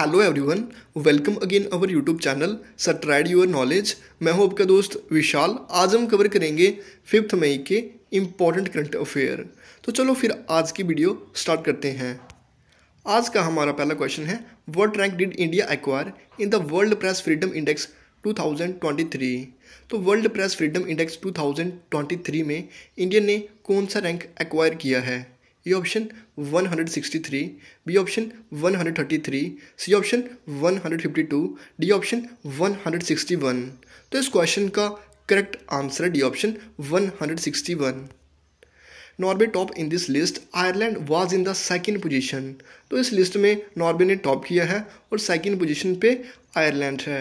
Hello everyone welcome again our YouTube channel stride your knowledge मैं हूं आपका दोस्त विशाल आज हम कवर करेंगे फिफ्थ मई के इम्पॉर्टेंट करंट अफेयर तो चलो फिर आज की वीडियो स्टार्ट करते हैं आज का हमारा पहला क्वेश्चन है world rank did India acquire in the world press freedom index 2023 तो वर्ल्ड प्रेस फ्रीडम इंडेक्स 2023 में इंडिया ने कौन सा रैंक एक्वायर किया है A option 163 B option 133 C option 152 D option 161 तो इस क्वेश्चन का करेक्ट आंसर है D option 161 Norway top in this list Ireland was in the second position तो इस लिस्ट में नॉर्वे ने टॉप किया है और सेकंड पोजीशन पे आयरलैंड है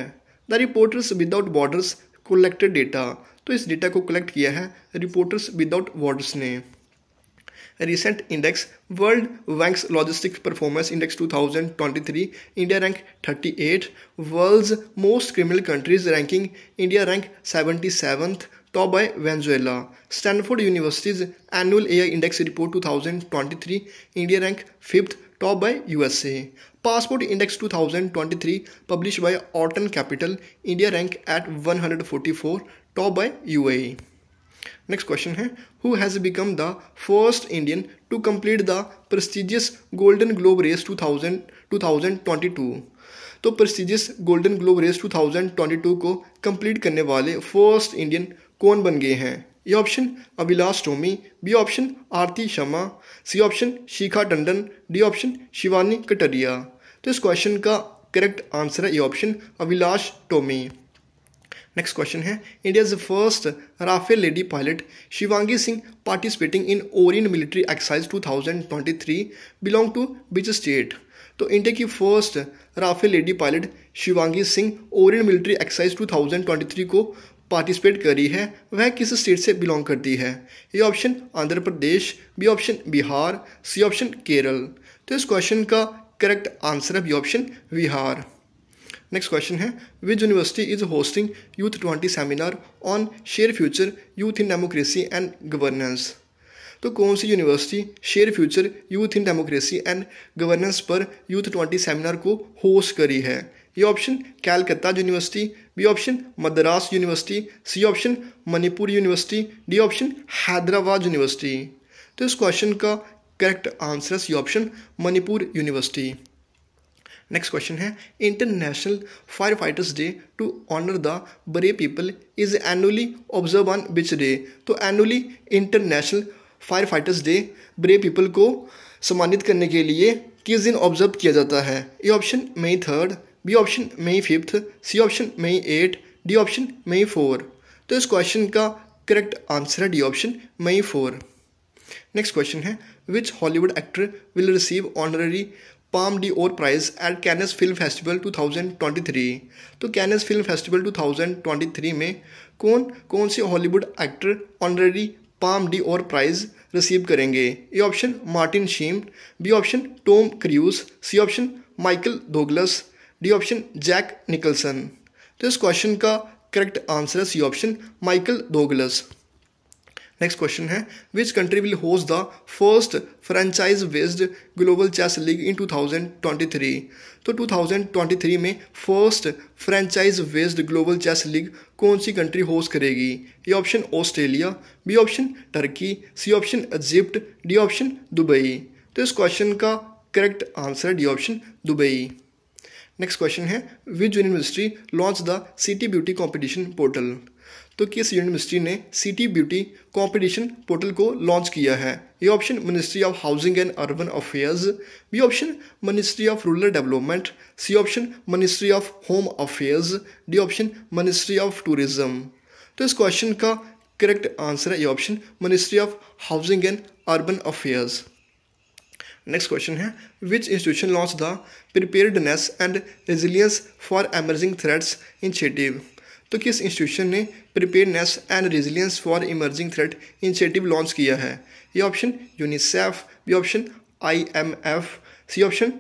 the reporters without borders collected data तो इस डेटा को कलेक्ट किया है रिपोर्टर्स विदाउट बॉर्डर्स ने recent index World Bank's Logistics Performance Index 2023, India ranked 38, world's most criminal countries ranking, India ranked 77th, top by Venezuela. Stanford University's annual AI Index Report 2023, India ranked 5th, top by USA. Passport Index 2023 published by Orton Capital, India ranked at 144, top by UAE. Next question है who has become the first Indian to complete the prestigious golden globe race two thousand two thousand twenty two तो prestigious golden globe race two thousand twenty two को complete करने वाले first Indian कौन बन गए हैं A option Abhilash Tomy B option Aarti Sharma C option Shikha Tandon D option Shivani Kataria तो इस क्वेश्चन का करेक्ट आंसर है ये option Abhilash Tomy next question है India is the first Rafale lady pilot Shivangi Singh participating in Orion military exercise 2023 belong to which state तो इंडिया की first Rafale lady pilot Shivangi Singh Orion military exercise 2023 को participate करी है वह किस स्टेट से बिलोंग करती है A option Andhra Pradesh B option Bihar C option Kerala तो इस क्वेश्चन का करेक्ट आंसर है B option Bihar next question है which university is hosting youth twenty seminar on share future youth in democracy and governance तो कौन सी university share future youth in democracy and governance पर youth twenty seminar को host करी है ये option Calcutta university B option Madras university सी option Manipur university D option Hyderabad university तो इस क्वेश्चन का करेक्ट आंसर है C option Manipur university next question है international fire fighters day to honour the brave people is annually observe on which day तो annually international fire fighters day brave people को सम्मानित करने के लिए किस दिन ऑब्जर्व किया जाता है ए ऑप्शन मई थर्ड बी ऑप्शन मई फिफ्थ सी ऑप्शन मई एट डी ऑप्शन मई फोर तो इस क्वेश्चन का करेक्ट आंसर है डी ऑप्शन मई फोर नेक्स्ट क्वेश्चन है which Hollywood actor will receive honorary Palme d'Or prize at Cannes film festival 2023 तो कैनस फिल्म फेस्टिवल 2023 में कौन कौन से Hollywood actor honorary Palme d'Or prize receive करेंगे A option Martin Sheen B option Tom Cruise C option Michael Douglas D option Jack Nicholson तो इस question का correct answer है C option Michael Douglas next question है which country will host the first franchise based global chess league in 2023 तो 2023 में first franchise based global chess league कौन सी country host करेगी ए option Australia B option Turkey C option Egypt D option Dubai तो इस question का correct answer है D option Dubai next question है which university launch the city beauty competition portal तो किस यूनिवर्सिटी ने सिटी ब्यूटी कॉम्पिटिशन पोर्टल को launch किया है ये option ministry of housing and urban affairs B option ministry of rural development C option ministry of home affairs D option ministry of tourism तो इस question का correct answer है ये option ministry of housing and urban affairs next question है which institution launch the preparedness and resilience for emerging threats initiative तो किस institution ने preparedness and resilience for emerging thread initiative launch किया है ये option UNICEF B option I M F C option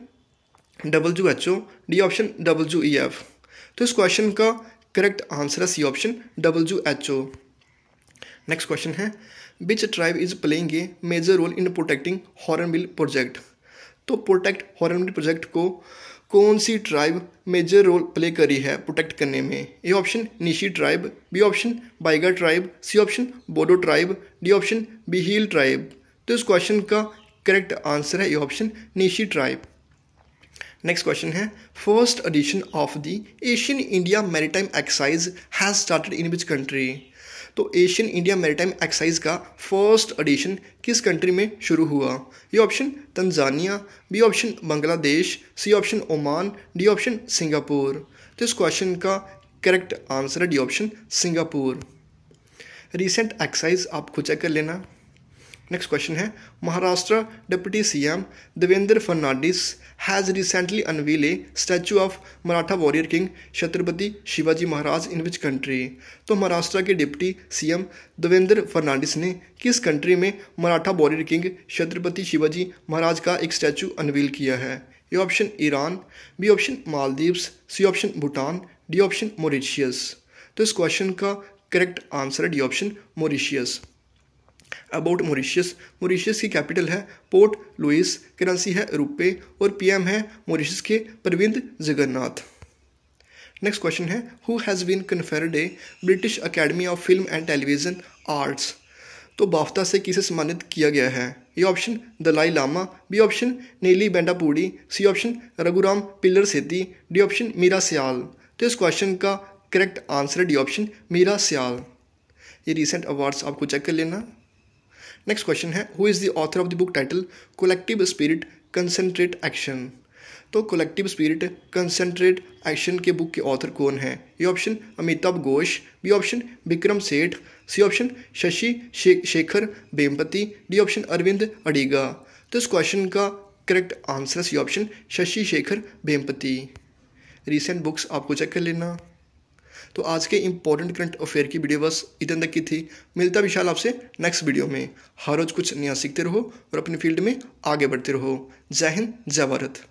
W H O D option W E F तो इस question का correct answer है C option W H O next question है which tribe is playing a major role in protecting hornbill project तो protect hornbill project को कौन सी tribe major role play करी है प्रोटेक्ट करने में A option Nishi tribe B option Baiga tribe C option Bodo tribe D option Bhil tribe तो इस क्वेश्चन का करेक्ट आंसर है A option Nishi tribe next question है first edition of the Asian India time excise has started in which country तो Asian India maritime exercise का first edition किस country में शुरू हुआ ये option Tanzania B option Bangladesh C option Oman D option Singapore तो इस क्वेश्चन का करेक्ट आंसर है D option Singapore recent exercise आपको चेक कर लेना नेक्स्ट क्वेश्चन है Maharashtra deputy C M Devendra Fernandes has recently unveil a statue of Maratha warrior king Chhatrapati Shivaji Maharaj in which country तो महाराष्ट्र के deputy C M Devendra Fadnavis ने किस कंट्री में मराठा वॉरियर किंग छत्रपति शिवाजी महाराज का एक स्टैचू अनवील किया है A option Iran B option Maldives C option Bhutan D option Mauritius तो इस क्वेश्चन का करेक्ट आंसर है D option Mauritius about Mauritius Mauritius की कैपिटल है पोर्ट लुइस करेंसी है रुपये और पीएम है मॉरिशस के प्रविंद जगन्नाथ नेक्स्ट क्वेश्चन है who has been conferred a British Academy of Film and Television Arts तो बाफ्ता से किसे सम्मानित किया गया है ये option Dalai Lama B option Neeli Bendapudi C option Raghuram Pillarisetti D option Meera Syal तो इस क्वेश्चन का करेक्ट आंसर है डी ऑप्शन मीरा सियाल ये रिसेंट अवार्ड्स आपको चेक कर लेना नेक्स्ट क्वेश्चन है who is the author of the book title collective spirit concentrate action तो कोलेक्टिव स्पिरिट कंसनट्रेट एक्शन के बुक के ऑथर कौन है A option Amitav Ghosh B option Vikram Seth C option Shashi Shekhar Vempati D option Aravind Adiga तो इस क्वेश्चन का करेक्ट आंसर है C option Shashi Shekhar Vempati recent books आपको चेक कर लेना तो आज के इंपॉर्टेंट करंट अफेयर की वीडियो बस इतने तक की थी मिलता विशाल आपसे नेक्स्ट वीडियो में हर रोज़ कुछ नया सीखते रहो और अपनी फील्ड में आगे बढ़ते रहो जय हिंद जय भारत